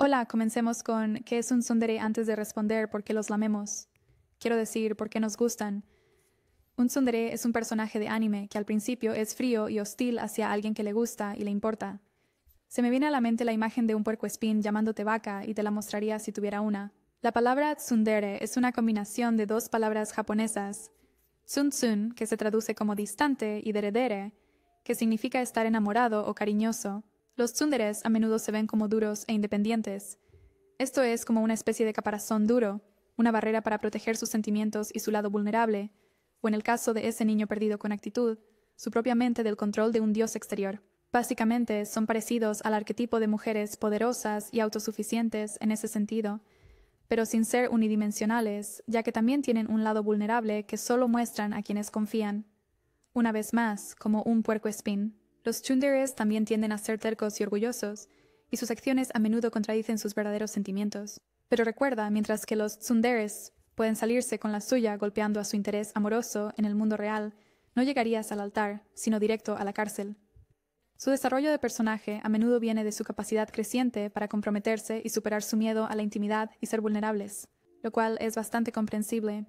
Hola, comencemos con qué es un tsundere antes de responder por qué los lamemos. Quiero decir, por qué nos gustan. Un tsundere es un personaje de anime que al principio es frío y hostil hacia alguien que le gusta y le importa. Se me viene a la mente la imagen de un puercoespín llamándote vaca y te la mostraría si tuviera una. La palabra tsundere es una combinación de dos palabras japonesas, tsun, que se traduce como distante, y deredere, que significa estar enamorado o cariñoso. Los tsunderes a menudo se ven como duros e independientes. Esto es como una especie de caparazón duro, una barrera para proteger sus sentimientos y su lado vulnerable, o en el caso de ese niño perdido con actitud, su propia mente del control de un dios exterior. Básicamente son parecidos al arquetipo de mujeres poderosas y autosuficientes en ese sentido, pero sin ser unidimensionales, ya que también tienen un lado vulnerable que solo muestran a quienes confían. Una vez más, como un puerco espín. Los tsunderes también tienden a ser tercos y orgullosos, y sus acciones a menudo contradicen sus verdaderos sentimientos. Pero recuerda, mientras que los Tsunderes pueden salirse con la suya golpeando a su interés amoroso en el mundo real, no llegarías al altar, sino directo a la cárcel. Su desarrollo de personaje a menudo viene de su capacidad creciente para comprometerse y superar su miedo a la intimidad y ser vulnerables, lo cual es bastante comprensible.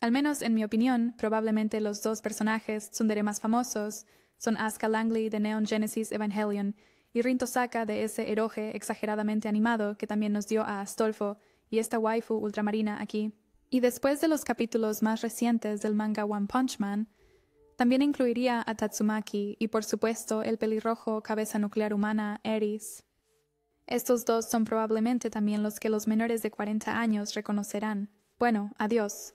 Al menos en mi opinión, probablemente los dos personajes tsundere más famosos son Aska Langley de Neon Genesis Evangelion y Rintosaka de ese eroge exageradamente animado que también nos dio a Astolfo y esta waifu ultramarina aquí. Y después de los capítulos más recientes del manga One Punch Man, también incluiría a Tatsumaki y por supuesto el pelirrojo cabeza nuclear humana Eris. Estos dos son probablemente también los que los menores de 40 años reconocerán. Bueno, adiós.